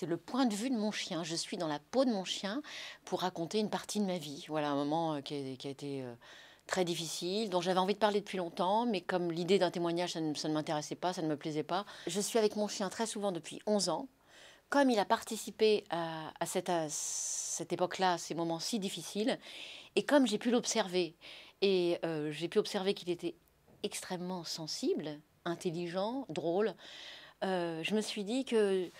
c'est le point de vue de mon chien. Je suis dans la peau de mon chien pour raconter une partie de ma vie. Voilà un moment euh, qui a, été euh, très difficile, dont j'avais envie de parler depuis longtemps, mais comme l'idée d'un témoignage, ça ne, m'intéressait pas, ça ne me plaisait pas. Je suis avec mon chien très souvent depuis 11 ans. Comme il a participé à, cette, époque-là, ces moments si difficiles, et comme j'ai pu l'observer, et euh, j'ai pu observer qu'il était extrêmement sensible, intelligent, drôle, je me suis dit que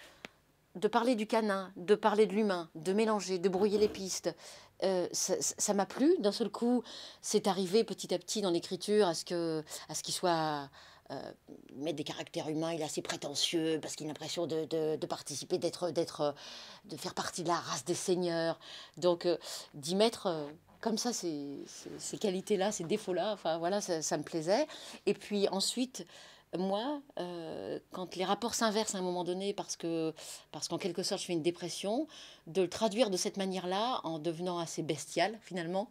de parler du canin, de parler de l'humain, de mélanger, de brouiller les pistes, euh, ça m'a plu. D'un seul coup, c'est arrivé petit à petit dans l'écriture à ce que, à qu'il soit euh, mettre des caractères humains, il est assez prétentieux parce qu'il a l'impression de, de, participer, d'être, d'être, de faire partie de la race des seigneurs. Donc euh, d'y mettre euh, comme ça ces, ces, qualités-là, ces défauts-là, enfin voilà, ça, me plaisait. Et puis ensuite, moi, euh, quand les rapports s'inversent à un moment donné, parce que, parce qu'en quelque sorte, je fais une dépression, de le traduire de cette manière-là, en devenant assez bestial, finalement,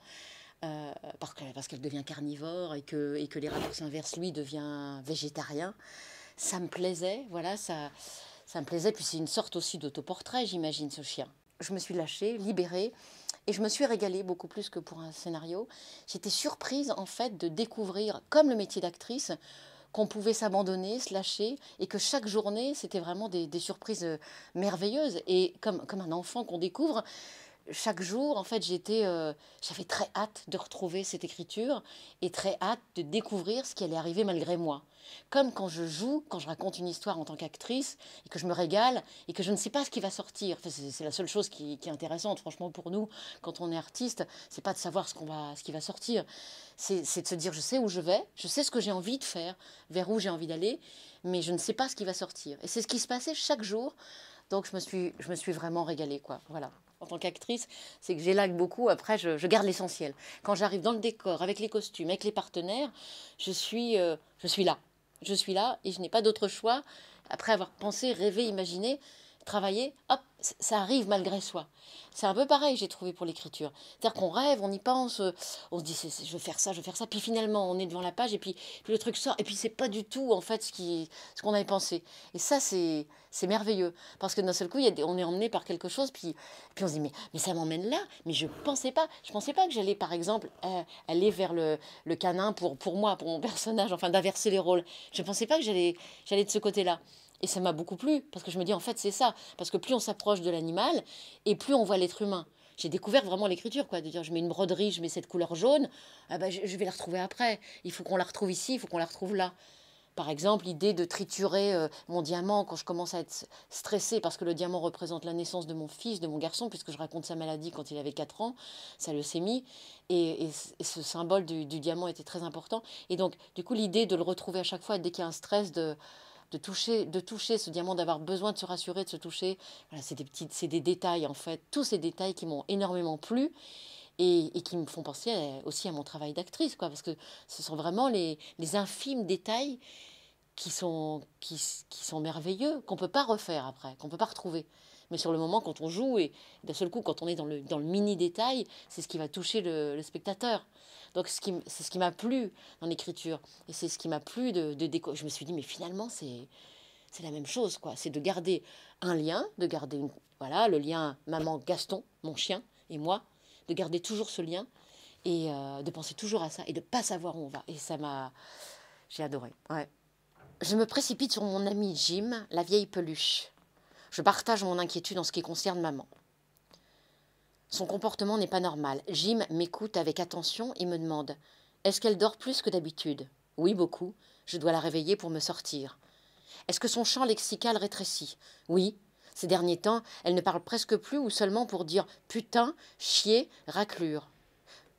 euh, parce, que, parce qu'elle devient carnivore et que, et que les rapports s'inversent, lui devient végétarien, ça me plaisait, voilà, ça, ça me plaisait. Puis c'est une sorte aussi d'autoportrait, j'imagine, ce chien. Je me suis lâchée, libérée. Et je me suis régalée beaucoup plus que pour un scénario. J'étais surprise en fait de découvrir, comme le métier d'actrice, qu'on pouvait s'abandonner, se lâcher, et que chaque journée, c'était vraiment des, surprises euh, merveilleuses. Et comme, comme un enfant qu'on découvre, chaque jour, en fait, j'étais, euh, j'avais très hâte de retrouver cette écriture et très hâte de découvrir ce qui allait arriver malgré moi. Comme quand je joue, quand je raconte une histoire en tant qu'actrice et que je me régale et que je ne sais pas ce qui va sortir. c'est, la seule chose qui, est intéressante, franchement, pour nous, quand on est artiste, c'est pas de savoir ce, qu'on va, ce qui va sortir. C'est, de se dire, je sais où je vais, je sais ce que j'ai envie de faire, vers où j'ai envie d'aller, mais je ne sais pas ce qui va sortir. Et c'est ce qui se passait chaque jour. Donc je me suis, je me suis vraiment régalée, quoi. Voilà en tant qu'actrice, c'est que j'élague beaucoup, après je, garde l'essentiel. Quand j'arrive dans le décor, avec les costumes, avec les partenaires, je suis, euh, je suis là. Je suis là et je n'ai pas d'autre choix, après avoir pensé, rêvé, imaginé, travailler, hop, ça arrive malgré soi. C'est un peu pareil, j'ai trouvé pour l'écriture. C'est-à-dire qu'on rêve, on y pense, euh, on se dit je vais faire ça, je vais faire ça, puis finalement on est devant la page et puis, le truc sort et puis c'est pas du tout en fait ce qu'on ce avait pensé. Et ça c'est merveilleux parce que d'un seul coup on est emmené par quelque chose puis puis on se dit mais ça m'emmène là, mais je pensais pas, je pensais pas que j'allais par exemple euh, aller vers le, le, canin pour pour moi, pour mon personnage, enfin d'inverser les rôles. Je pensais pas que j'allais de ce côté-là. Et ça m'a beaucoup plu, parce que je me dis, en fait, c'est ça. Parce que plus on s'approche de l'animal, et plus on voit l'être humain. J'ai découvert vraiment l'écriture, quoi, de dire, je mets une broderie, je mets cette couleur jaune, ah ben, je, vais la retrouver après. Il faut qu'on la retrouve ici, il faut qu'on la retrouve là. Par exemple, l'idée de triturer euh, mon diamant quand je commence à être stressée parce que le diamant représente la naissance de mon fils, de mon garçon, puisque je raconte sa maladie quand il avait 4 ans, ça le Et, et, et ce symbole du, du, diamant était très important. Et donc, du coup, l'idée de le retrouver à chaque fois, dès qu'il y a un stress, de, de toucher, de toucher ce diamant, d'avoir besoin de se rassurer, de se toucher. Voilà, c'est des petites, c'est des détails en fait, tous ces détails qui m'ont énormément plu. Et, qui me font penser aussi à mon travail d'actrice, quoi, parce que ce sont vraiment les, les infimes détails qui sont, qui, sont merveilleux, qu'on ne peut pas refaire après, qu'on ne peut pas retrouver. Mais sur le moment, quand on joue, et d'un seul coup, quand on est dans le, dans le mini-détail, c'est ce qui va toucher le, spectateur. Donc c'est ce qui m'a plu dans l'écriture. Et c'est ce qui m'a plu de, déco Je me suis dit, mais finalement, c'est c'est la même chose, quoi. C'est de garder un lien, de garder voilà le lien maman Gaston, mon chien et moi, de garder toujours ce lien et euh, de penser toujours à ça et de pas savoir où on va. Et ça m'a, j'ai adoré. Ouais. Je me précipite sur mon ami Jim, la vieille peluche. Je partage mon inquiétude en ce qui concerne maman. Son comportement n'est pas normal. Jim m'écoute avec attention et me demande Est-ce qu'elle dort plus que d'habitude Oui, beaucoup. Je dois la réveiller pour me sortir. Est-ce que son champ lexical rétrécit Oui. Ces derniers temps, elle ne parle presque plus ou seulement pour dire putain, chier, raclure.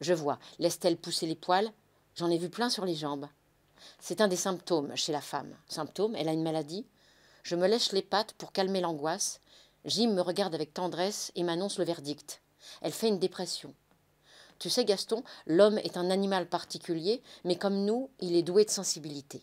Je vois. Laisse-t-elle pousser les poils J'en ai vu plein sur les jambes. C'est un des symptômes chez la femme. Symptôme, elle a une maladie. Je me lèche les pattes pour calmer l'angoisse. Jim me regarde avec tendresse et m'annonce le verdict. Elle fait une dépression. Tu sais, Gaston, l'homme est un animal particulier, mais comme nous, il est doué de sensibilité.